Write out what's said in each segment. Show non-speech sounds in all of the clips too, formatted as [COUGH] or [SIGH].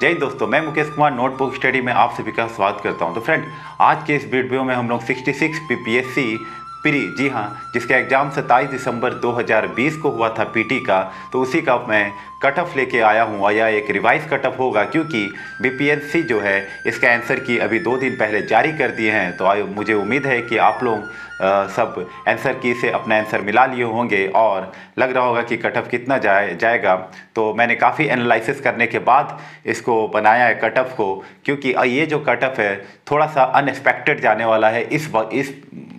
जय हिंद दोस्तों मैं मुकेश कुमार नोटबुक स्टडी में आप सभी का स्वागत करता हूं तो फ्रेंड आज के इस वीडियो में हम लोग 66 पीपीएससी प्री जी हाँ जिसका एग्ज़ाम 27 दिसंबर 2020 को हुआ था पीटी का तो उसी का मैं कट ऑफ लेके आया हूँ और यह एक रिवाइज कट ऑफ होगा क्योंकि बीपीएससी जो है इसका आंसर की अभी दो दिन पहले जारी कर दिए हैं तो मुझे उम्मीद है कि आप लोग सब आंसर की से अपना आंसर मिला लिए होंगे और लग रहा होगा कि कट ऑफ कितना जाए जाएगा तो मैंने काफ़ी एनालिसिस करने के बाद इसको बनाया है कट ऑफ को क्योंकि ये जो कट ऑफ है थोड़ा सा अनएक्सपेक्टेड जाने वाला है इस इस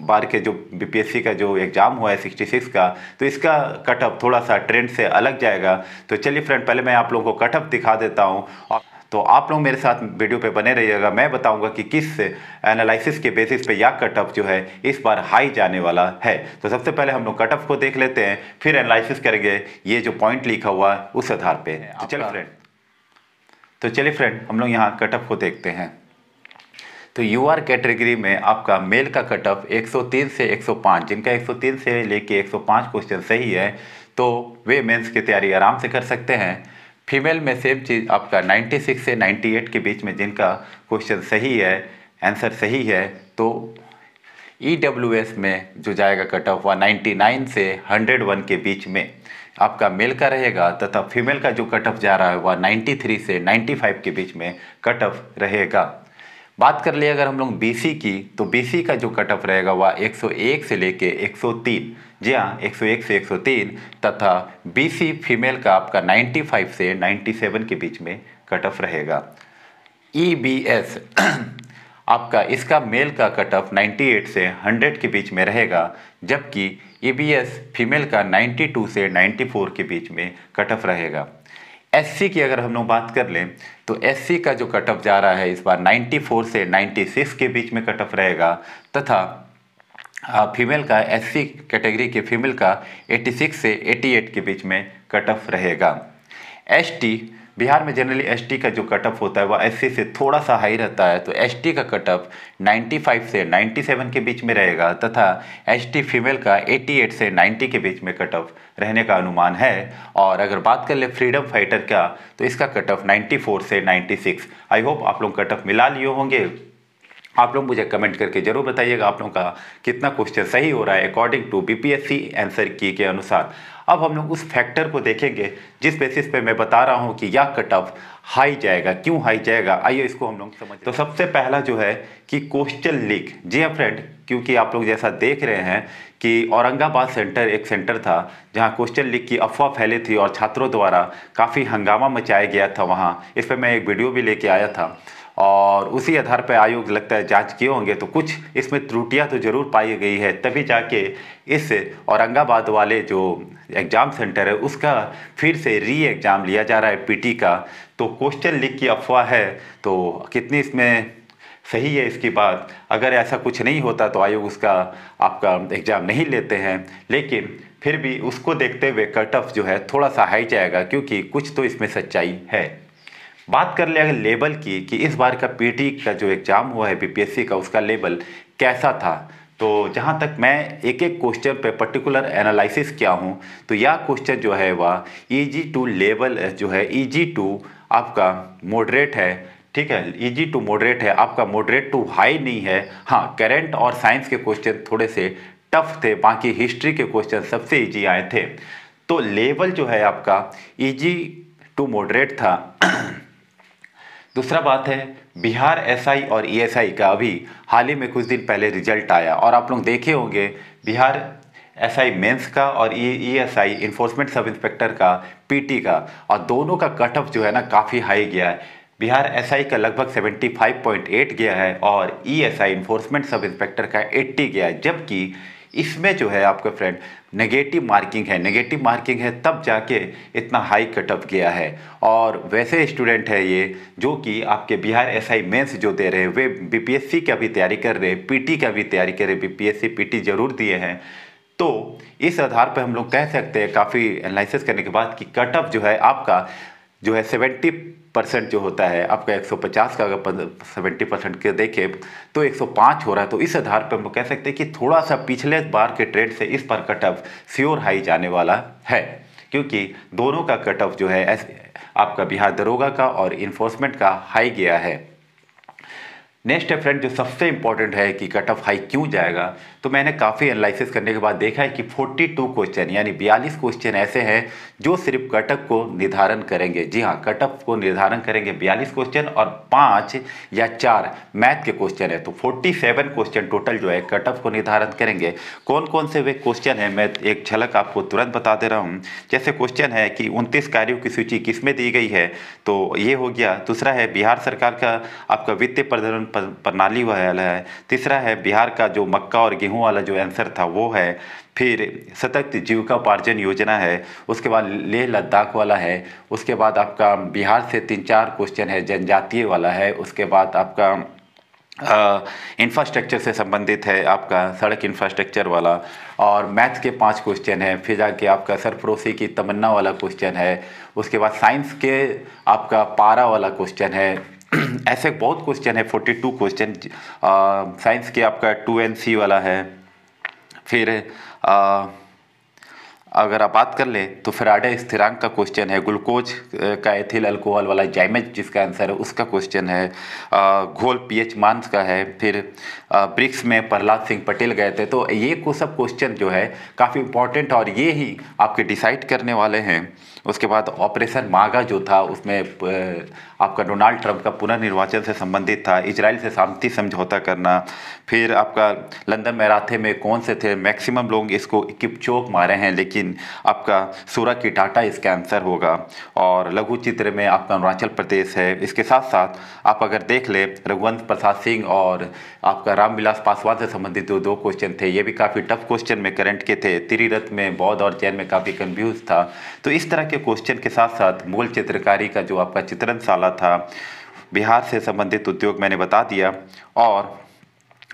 बार के जो बीपीएससी का जो एग्ज़ाम हुआ है सिक्स का तो इसका कटअप थोड़ा सा ट्रेंड से अलग जाएगा तो चलिए फ्रेंड पहले मैं आप लोगों को कटअप दिखा देता हूँ तो आप लोग मेरे साथ वीडियो पे बने रहिएगा मैं बताऊंगा कि किस एनालिसिस के बेसिस पे या कटअप जो है इस बार हाई जाने वाला है तो सबसे पहले हम लोग कटअप को देख लेते हैं फिर एनालिसिस करेंगे ये जो पॉइंट लिखा हुआ है उस आधार पे तो चलिए फ्रेंड तो चलिए फ्रेंड हम लोग यहाँ कटअप को देखते हैं तो यू आर कैटेगरी में आपका मेल का कट ऑफ 103 से 105 जिनका 103 से लेके 105 क्वेश्चन सही है तो वे मेंस की तैयारी आराम से कर सकते हैं फीमेल में सेम चीज़ आपका 96 से 98 के बीच में जिनका क्वेश्चन सही है आंसर सही है तो ई e में जो जाएगा कट ऑफ वह नाइन्टी से हंड्रेड के बीच में आपका मेल का रहेगा तथा फीमेल का जो कट ऑफ जा रहा है वह 93 से 95 के बीच में कट ऑफ रहेगा बात कर ले अगर हम लोग बी की तो बी का जो कट ऑफ रहेगा वह 101 से लेके 103 जी हाँ एक से 103 तथा बी फीमेल का आपका 95 से 97 के बीच में कट ऑफ रहेगा ई e [CLEARS THROAT] आपका इसका मेल का कट ऑफ 98 से 100 के बीच में रहेगा जबकि ई e फीमेल का 92 से 94 के बीच में कट ऑफ रहेगा एससी e की अगर हम लोग बात कर लें तो एससी e का जो कट ऑफ जा रहा है इस बार 94 से 96 के बीच में कट ऑफ रहेगा तथा फीमेल का एससी कैटेगरी e के फीमेल का 86 से 88 के बीच में कट ऑफ़ रहेगा एसटी बिहार में जनरली एस का जो कटअप होता है वह एस से थोड़ा सा हाई रहता है तो एस का कटअप 95 से 97 के बीच में रहेगा तथा एस फीमेल का 88 से 90 के बीच में कटअप रहने का अनुमान है और अगर बात कर ले फ्रीडम फाइटर का तो इसका कटअप 94 से 96 आई होप आप लोग कटअप मिला लिए होंगे आप लोग मुझे कमेंट करके ज़रूर बताइएगा आप लोगों का कितना क्वेश्चन सही हो रहा है अकॉर्डिंग टू बीपीएससी आंसर की के अनुसार अब हम लोग उस फैक्टर को देखेंगे जिस बेसिस पे मैं बता रहा हूँ कि यह कट ऑफ हाई जाएगा क्यों हाई जाएगा आइए इसको हम लोग समझ तो सबसे पहला जो है कि कोस्टल लीक जी हाँ फ्रेंड क्योंकि आप लोग जैसा देख रहे हैं कि औरंगाबाद सेंटर एक सेंटर था जहाँ कोस्टल लीक की अफवाह फैली थी और छात्रों द्वारा काफ़ी हंगामा मचाया गया था वहाँ इस पर मैं एक वीडियो भी लेके आया था और उसी आधार पर आयोग लगता है जांच किए होंगे तो कुछ इसमें त्रुटियां तो जरूर पाई गई है तभी जाके इस औरंगाबाद वाले जो एग्ज़ाम सेंटर है उसका फिर से री एग्ज़ाम लिया जा रहा है पीटी का तो क्वेश्चन लीक की अफवाह है तो कितनी इसमें सही है इसकी बात अगर ऐसा कुछ नहीं होता तो आयोग उसका आपका एग्ज़ाम नहीं लेते हैं लेकिन फिर भी उसको देखते हुए कट ऑफ जो है थोड़ा सा हाई जाएगा क्योंकि कुछ तो इसमें सच्चाई है बात कर लिया लेबल की कि इस बार का पी का जो एग्ज़ाम हुआ है बीपीएससी का उसका लेबल कैसा था तो जहाँ तक मैं एक एक क्वेश्चन पे पर्टिकुलर एनालिसिस किया हूँ तो यह क्वेश्चन जो है वह ईजी टू लेवल जो है ईजी e टू आपका मॉडरेट है ठीक है ईजी टू मॉडरेट है आपका मॉडरेट टू हाई नहीं है हाँ करेंट और साइंस के क्वेश्चन थोड़े से टफ थे बाकी हिस्ट्री के क्वेश्चन सबसे ईजी आए थे तो लेवल जो है आपका ईजी टू मॉडरेट था दूसरा बात है बिहार एसआई और ईएसआई e का अभी हाल ही में कुछ दिन पहले रिजल्ट आया और आप लोग देखे होंगे बिहार एस आई मेन्स का और E S I enforcement sub inspector का पीटी का और दोनों का कटअप जो है ना काफ़ी हाई गया है बिहार एसआई का लगभग 75.8 गया है और E S I enforcement sub inspector का 80 गया है जबकि इसमें जो है आपका फ्रेंड नेगेटिव मार्किंग है नेगेटिव मार्किंग है तब जाके इतना हाई कटअप गया है और वैसे स्टूडेंट है ये जो कि आपके बिहार एसआई मेंस जो दे रहे हैं वे बीपीएससी का भी तैयारी कर रहे हैं पीटी का भी तैयारी कर रहे हैं बीपीएससी पीटी जरूर दिए हैं तो इस आधार पर हम लोग कह सकते हैं काफ़ी एनालिसिस करने के बाद कि कटअप जो है आपका जो है सेवेंटी परसेंट जो होता है आपका 150 का अगर सेवेंटी परसेंट के देखें तो 105 हो रहा है तो इस आधार पर हम कह सकते हैं कि थोड़ा सा पिछले बार के ट्रेंड से इस पर कट ऑफ हाई जाने वाला है क्योंकि दोनों का कट ऑफ जो है आपका बिहार दरोगा का और इन्फोर्समेंट का हाई गया है नेक्स्ट है फ्रेंड जो सबसे इंपॉर्टेंट है कि कट ऑफ हाई क्यों जाएगा तो मैंने काफ़ी एनालिसिस करने के बाद देखा है कि 42 क्वेश्चन यानी 42 क्वेश्चन ऐसे हैं जो सिर्फ कट ऑफ को निर्धारण करेंगे जी हाँ कट ऑफ को निर्धारण करेंगे 42 क्वेश्चन और पाँच या चार मैथ के क्वेश्चन है तो 47 क्वेश्चन टोटल जो है कट ऑफ को निर्धारण करेंगे कौन कौन से वे क्वेश्चन हैं मैं एक झलक आपको तुरंत बता दे रहा हूँ जैसे क्वेश्चन है कि उनतीस कार्यों की सूची किस में दी गई है तो ये हो गया दूसरा है बिहार सरकार का आपका वित्तीय प्रदर्शन प्रणाली वह है तीसरा है बिहार का जो मक्का और गेहूं वाला जो आंसर था वो है फिर सतत जीविका उपार्जन योजना है उसके बाद लेह लद्दाख वाला है उसके बाद आपका बिहार से तीन चार क्वेश्चन है जनजातीय वाला है उसके बाद आपका इंफ्रास्ट्रक्चर से संबंधित है आपका सड़क इंफ्रास्ट्रक्चर वाला और मैथ्स के पांच क्वेश्चन हैं फिर जाके आपका सरफरोसी की तमन्ना वाला क्वेश्चन है उसके बाद साइंस के आपका पारा वाला क्वेश्चन है [CLEARS THROAT] ऐसे बहुत क्वेश्चन है फोर्टी टू क्वेश्चन साइंस के आपका टू एन सी वाला है फिर आ, अगर आप बात कर ले तो आडे स्थिरांक का क्वेश्चन है ग्लूकोज का एथिल अल्कोहल वाला जाइमेज जिसका आंसर है उसका क्वेश्चन है घोल पीएच मांस का है फिर ब्रिक्स में प्रहलाद सिंह पटेल गए थे तो ये को सब क्वेश्चन जो है काफ़ी इंपॉर्टेंट और ये ही आपके डिसाइड करने वाले हैं उसके बाद ऑपरेशन मागा जो था उसमें आपका डोनाल्ड ट्रंप का पुनर्निर्वाचन से संबंधित था इसराइल से शांति समझौता करना फिर आपका लंदन मैराथे में कौन से थे मैक्सिमम लोग इसको चौक मारे हैं लेकिन आपका सूरा की टाटा इसका आंसर होगा और लघु चित्र में आपका अरुणाचल प्रदेश है इसके साथ साथ आप अगर देख ले रघुवंश प्रसाद सिंह और आपका रामविलास पासवान से संबंधित जो दो क्वेश्चन थे ये भी काफ़ी टफ क्वेश्चन में करंट के थे तिरिरथ में बौद्ध और जैन में काफ़ी कन्फ्यूज़ था तो इस तरह के क्वेश्चन के साथ साथ मूल चित्रकारी का जो आपका चित्रणशाला था बिहार से संबंधित उद्योग मैंने बता दिया और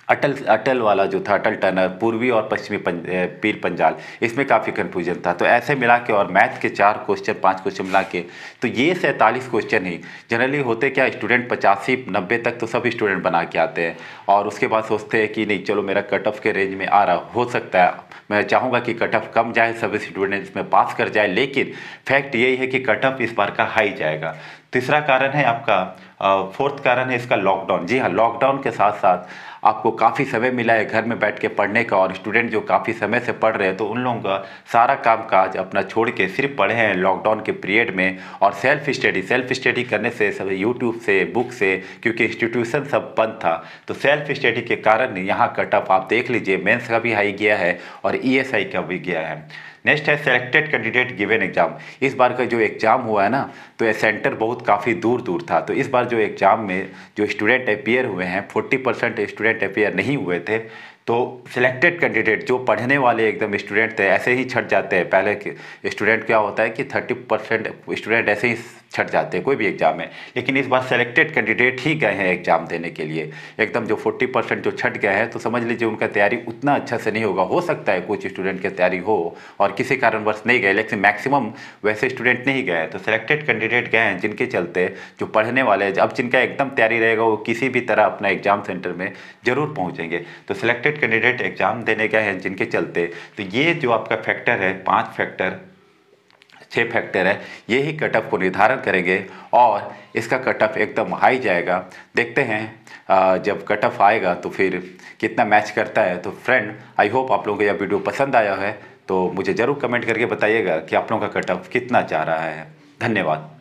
अटल अटल वाला जो था अटल टनल पूर्वी और पश्चिमी पंज, पीर पंजाल इसमें काफ़ी कन्फ्यूजन था तो ऐसे मिला के और मैथ के चार क्वेश्चन पाँच क्वेश्चन मिला के तो ये सैंतालीस क्वेश्चन ही जनरली होते क्या स्टूडेंट पचासी नब्बे तक तो सब स्टूडेंट बना के आते हैं और उसके बाद सोचते हैं कि नहीं चलो मेरा कट ऑफ के रेंज में आ रहा हो सकता है मैं चाहूँगा कि कट ऑफ कम जाए सभी स्टूडेंट इसमें पास कर जाए लेकिन फैक्ट यही है कि कट ऑफ इस बार का हाई जाएगा तीसरा कारण है आपका फोर्थ कारण है इसका लॉकडाउन जी हाँ लॉकडाउन के साथ साथ आपको काफ़ी समय मिला है घर में बैठ के पढ़ने का और स्टूडेंट जो काफ़ी समय से पढ़ रहे हैं तो उन लोगों का सारा काम काज अपना छोड़ के सिर्फ पढ़े हैं लॉकडाउन के पीरियड में और सेल्फ स्टडी सेल्फ स्टडी करने से सब यूट्यूब से बुक से क्योंकि इंस्टीट्यूशन सब बंद था तो सेल्फ स्टडी के कारण यहाँ कट ऑफ आप देख लीजिए मेन्स का भी हाई गया है और ई e का भी गया है नेक्स्ट है सेलेक्टेड कैंडिडेट गिवेन एग्जाम इस बार का जो एग्ज़ाम हुआ है ना तो ये सेंटर बहुत काफ़ी दूर दूर था तो इस बार जो एग्ज़ाम में जो स्टूडेंट अपियर हुए हैं forty percent student candidate appear नहीं हुए थे तो सिलेक्टेड कैंडिडेट जो पढ़ने वाले एकदम स्टूडेंट थे ऐसे ही छट जाते हैं पहले स्टूडेंट क्या होता है कि थर्टी परसेंट स्टूडेंट ऐसे ही छट जाते हैं कोई भी एग्ज़ाम में लेकिन इस बार सेलेक्टेड कैंडिडेट ही गए हैं एग्ज़ाम देने के लिए एकदम जो 40 परसेंट जो छट गए हैं तो समझ लीजिए उनका तैयारी उतना अच्छा से नहीं होगा हो सकता है कुछ स्टूडेंट की तैयारी हो और किसी कारणवश नहीं गए लेकिन मैक्सिमम वैसे स्टूडेंट नहीं गए तो सेलेक्टेड कैंडिडेट गए हैं जिनके चलते जो पढ़ने वाले अब जिनका एकदम तैयारी रहेगा वो किसी भी तरह अपना एग्ज़ाम सेंटर में ज़रूर पहुँचेंगे तो सेलेक्टेड कैंडिडेट एग्ज़ाम देने गए हैं जिनके चलते तो ये जो आपका फैक्टर है पाँच फैक्टर छः फैक्टर है ये ही कट ऑफ को निर्धारण करेंगे और इसका कट ऑफ एकदम हाई जाएगा देखते हैं जब कट ऑफ आएगा तो फिर कितना मैच करता है तो फ्रेंड आई होप आप लोगों को यह वीडियो पसंद आया है तो मुझे ज़रूर कमेंट करके बताइएगा कि आप लोगों का कट ऑफ कितना जा रहा है धन्यवाद